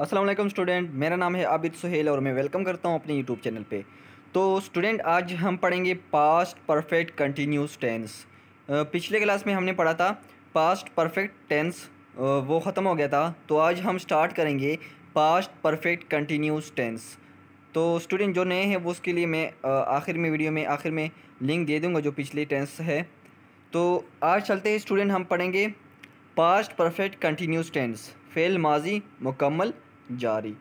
Aslam student मेरा नाम है आबिद सुहेल और मैं वेलकम करता हूँ अपने यूट्यूब चैनल पे तो स्टूडेंट आज हम पढ़ेंगे पास्ट परफेक्ट कंटिन्यूस टेंस पिछले क्लास में हमने पढ़ा था पास्ट परफेक्ट टेंस वो ख़त्म हो गया था तो आज हम स्टार्ट करेंगे पास्ट परफेक्ट कंटिन्यूस टेंस तो स्टूडेंट जो नए हैं वो उसके लिए मैं आखिर में वीडियो में आखिर में लिंक दे दूँगा जो पिछले टेंस है तो आज चलते हैं स्टूडेंट हम पढ़ेंगे पास्ट परफेक्ट कंटिन्यूस टेंस फेल माजी मुकम्मल जारी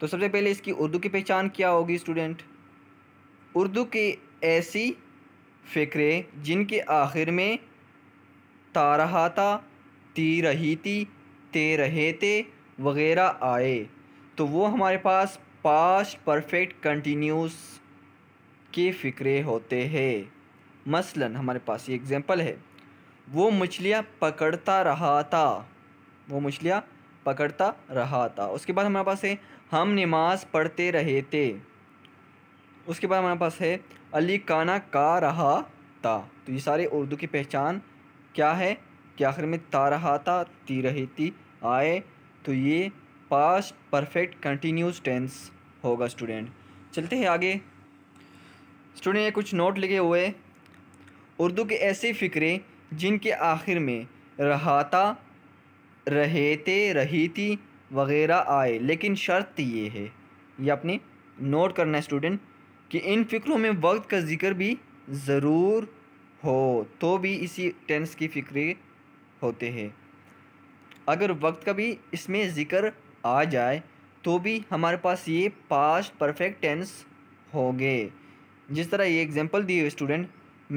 तो सबसे पहले इसकी उर्दू की पहचान क्या होगी स्टूडेंट उर्दू के ऐसी फ़िक्रें जिनके आखिर में ता रहा था ती रही थी ते रहे थे वगैरह आए तो वो हमारे पास पास्ट परफेक्ट कंटिन्यूस के फ़िक्रे होते हैं मसलन हमारे पास ये एग्ज़ाम्पल है वो मछलियाँ पकड़ता रहा था वो मछलियाँ पकड़ता रहा था उसके बाद हमारे पास है हम नमाज पढ़ते रहे थे उसके बाद हमारे पास है अली काना का रहा था तो ये सारे उर्दू की पहचान क्या है कि आखिर में ता रहा था ती रही थी आए तो ये पास्ट परफेक्ट कंटिन्यूस टेंस होगा स्टूडेंट चलते हैं आगे स्टूडेंट ये कुछ नोट लिखे हुए उर्दू के ऐसे फ़िक्रे जिनके आखिर में रहाता रहते रहती वगैरह आए लेकिन शर्त ये है यह अपने नोट करना है स्टूडेंट कि इन फ़िक्रों में वक्त का जिक्र भी ज़रूर हो तो भी इसी टेंस की फ़िक्रे होते हैं अगर वक्त का भी इसमें ज़िक्र आ जाए तो भी हमारे पास ये पास्ट परफेक्ट टेंस हो गए जिस तरह ये एग्ज़ाम्पल दिए स्टूडेंट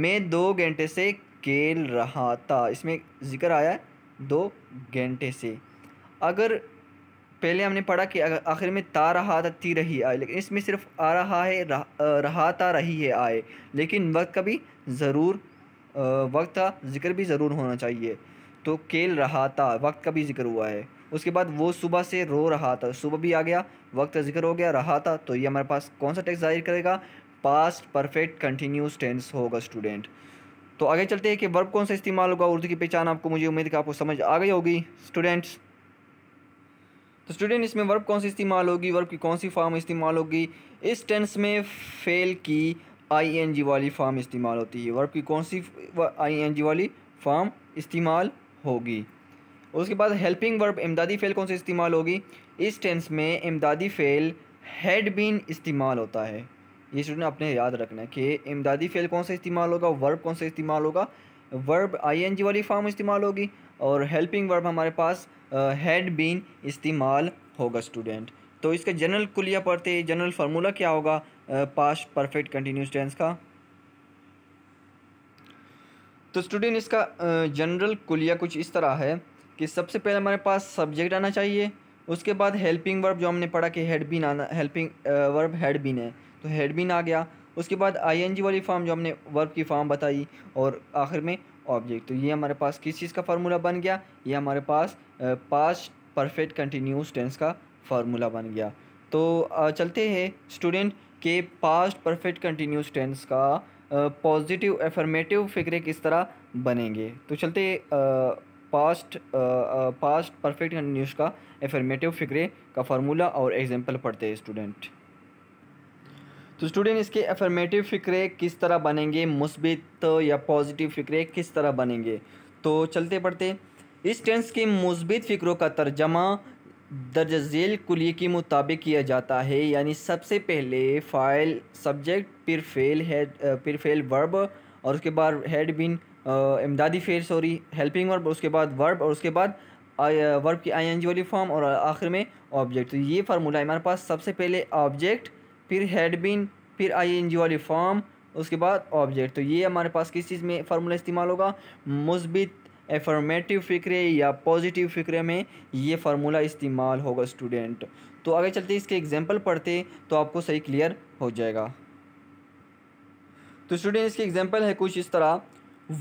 मैं दो घंटे से खेल रहा था इसमें ज़िक्र आया है दो घंटे से अगर पहले हमने पढ़ा कि आखिर में ता रहा था ती रही आए लेकिन इसमें सिर्फ आ रहा है रह, रहा ता रही है आए लेकिन वक्त का भी ज़रूर वक्त का ज़िक्र भी ज़रूर होना चाहिए तो केल रहा था वक्त का भी जिक्र हुआ है उसके बाद वो सुबह से रो रहा था सुबह भी आ गया वक्त का जिक्र हो गया रहा था तो ये हमारे पास कौन सा टेक्स्ट जाहिर करेगा पास्ट परफेक्ट कंटिन्यूस टेंस होगा स्टूडेंट तो आगे चलते हैं कि वर्ब कौन सा इस्तेमाल होगा उर्दू की पहचान आपको मुझे उम्मीद है आपको समझ आ गई होगी स्टूडेंट्स तो स्टूडेंट इसमें वर्ब कौन सी इस्तेमाल होगी वर्ब की कौन सी फॉर्म इस्तेमाल होगी इस टेंस में फेल की आई एन जी वाली फॉर्म इस्तेमाल होती है वर्ब की कौन सी आई एन जी वाली फॉर्म इस्तेमाल होगी उसके बाद हेल्पिंग वर्ब इमदादी फ़ेल कौन सी इस्तेमाल होगी इस टेंस में इमदादी फ़ेल हैड बीन इस्तेमाल होता है ये स्टूडेंट आपने याद रखना है कि इमदादी फेल कौन सा इस्तेमाल होगा वर्ब कौन सा इस्तेमाल होगा वर्ब आईएनजी वाली फॉर्म इस्तेमाल होगी और हेल्पिंग वर्ब हमारे पास हैड बीन इस्तेमाल होगा स्टूडेंट तो इसका जनरल कुलिया पढ़ते जनरल फार्मूला क्या होगा पास्ट परफेक्ट कंटिन्यूस टेंस का तो स्टूडेंट इसका जनरल कुलिया कुछ इस तरह है कि सबसे पहले हमारे पास सब्जेक्ट आना चाहिए उसके बाद हेल्पिंग वर्ब जो हमने पढ़ा कि हेड बीन आना हेल्पिंग वर्ब हेड बीन है तो हेड आ गया उसके बाद आईएनजी वाली फॉर्म जो हमने वर्क की फॉर्म बताई और आखिर में ऑब्जेक्ट तो ये हमारे पास किस चीज़ का फार्मूला बन गया ये हमारे पास पास परफेक्ट कंटिन्यूस टेंस का फार्मूला बन गया तो चलते हैं स्टूडेंट के पास्ट परफेक्ट कंटिन्यूस टेंस का पॉजिटिव एफर्मेटिव फिक्रे किस तरह बनेंगे तो चलते पास्ट पास्ट परफेक्ट कंटिन्यूस का एफर्मेटिव फिक्रे का फार्मूला और एग्जांपल पढ़ते हैं स्टूडेंट तो स्टूडेंट इसके अफर्मेटिव फ़िक्रे किस तरह बनेंगे मुस्बित या पॉजिटिव फ़िक्रे किस तरह बनेंगे तो चलते पढ़ते इस टेंस के मुस्बित फ़िक्रों का तर्जमा दर्ज झेल कुलिए के मुताबिक किया जाता है यानी सबसे पहले फ़ाइल सब्जेक्ट फिर फेल हेड फिर फेल वर्ब और उसके बाद हेड बिन इमदादी फेल सॉरी हेल्पिंग वर्ब उसके बाद वर्ब और उसके बाद वर्ब की आई वाली फॉर्म और आखिर में ऑब्जेक्ट तो ये फार्मूला हमारे पास सबसे पहले ऑब्जेक्ट फिर हेड बिन फिर आई एन जी वाली फॉर्म उसके बाद ऑब्जेक्ट तो ये हमारे पास किस चीज़ में फार्मूला इस्तेमाल होगा मुस्बित एफर्मेटिव फ़िक्रे या पॉजिटिव फ़िक्रे में ये फार्मूला इस्तेमाल होगा स्टूडेंट तो आगे चलते इसके एग्जाम्पल पढ़ते तो आपको सही क्लियर हो जाएगा तो स्टूडेंट इसके एग्जाम्पल है कुछ इस तरह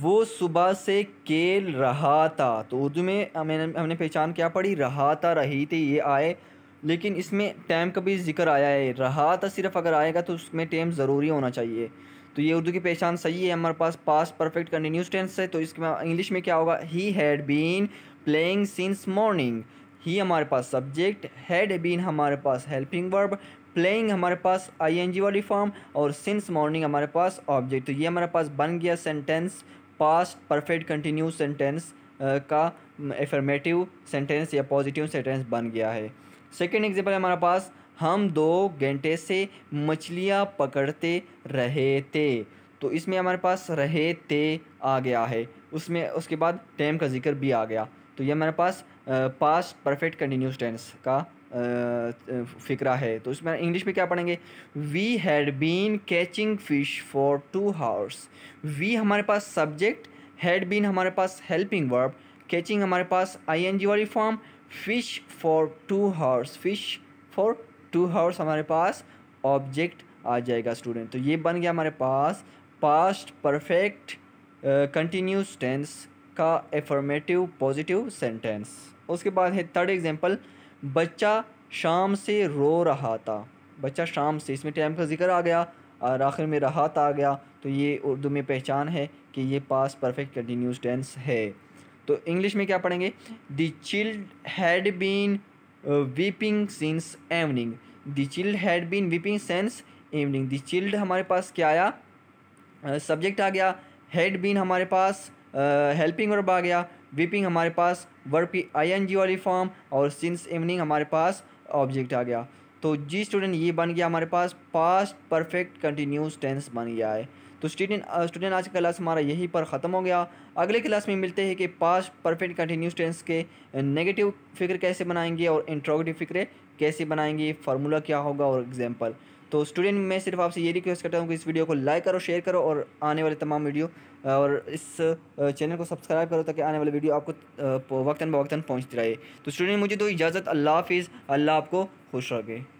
वो सुबह से खेल रहा था तो उर्दू में हमने हमने पहचान क्या पढ़ी रहा था रही थी ये आए लेकिन इसमें टाइम का भी जिक्र आया है रहा था सिर्फ अगर आएगा तो उसमें टाइम ज़रूरी होना चाहिए तो ये उर्दू की पहचान सही है हमारे पास पास परफेक्ट कंटिन्यूस टेंस है तो बाद इंग्लिश में क्या होगा he had been playing since morning he हमारे पास सब्जेक्ट हैड बीन हमारे पास हेल्पिंग वर्ब प्लेइंग हमारे पास आईएनजी वाली फॉर्म और सिंस मॉर्निंग हमारे पास ऑब्जेक्ट तो ये हमारे पास बन गया sentence past perfect continuous sentence का एफर्मेटिव सेंटेंस या पॉजिटिव सेंटेंस बन गया है सेकेंड एग्जाम्पल है हमारे पास हम दो घंटे से मछलियाँ पकड़ते रहे थे तो इसमें हमारे पास रहे थे आ गया है उसमें उसके बाद टाइम का जिक्र भी आ गया तो ये हमारे पास पास परफेक्ट कंटिन्यूस टेंस का फिक्रा है तो इसमें इंग्लिश में क्या पढ़ेंगे we had been catching fish for two hours we हमारे पास सब्जेक्ट हैड बीन हमारे पास हेल्पिंग वर्ब कैचिंग हमारे पास आई एन जी वाली form fish for two hours fish for two hours हमारे पास ऑब्जेक्ट आ जाएगा स्टूडेंट तो ये बन गया हमारे पास पास्ट परफेक्ट कंटिन्यूस टेंस का एफर्मेटिव पॉजिटिव सेंटेंस उसके बाद है थर्ड एग्जांपल बच्चा शाम से रो रहा था बच्चा शाम से इसमें टाइम का जिक्र आ गया और आखिर में राहत आ गया तो ये उर्दू में पहचान है कि ये पास परफेक्ट कंटिन्यूस टेंस है तो इंग्लिश में क्या पढ़ेंगे the child had been weeping since evening the child had been weeping since evening the child हमारे पास क्या आया सब्जेक्ट uh, आ गया हैड बीन हमारे पास हेल्पिंग uh, वर्ब आ गया वीपिंग हमारे पास वर्ब की जी वाली फॉर्म और सिंस इवनिंग हमारे पास ऑब्जेक्ट आ गया तो जी स्टूडेंट ये बन गया हमारे पास पास्ट परफेक्ट कंटिन्यूस टेंस बन गया है तो स्टूडेंट स्टूडेंट आज का क्लास हमारा यहीं पर ख़त्म हो गया अगले क्लास में मिलते हैं कि पास परफेक्ट कंटिन्यूस टेंस के नेगेटिव फिक्र कैसे बनाएंगे और इंट्रोगेटिव फिक्र कैसे बनाएंगे फार्मूला क्या होगा और एग्जाम्पल तो स्टूडेंट मैं सिर्फ आपसे ये रिक्वेस्ट करता हूँ कि इस वीडियो को लाइक करो शेयर करो और आने वाले तमाम वीडियो और इस चैनल को सब्सक्राइब करो ताकि आने वाले वीडियो आपको वक्ता बवक्ता पहुँचती रहे तो स्टूडेंट मुझे तो इजाज़त अल्लाह हाफिज़ अल्लाह आपको खुश रखे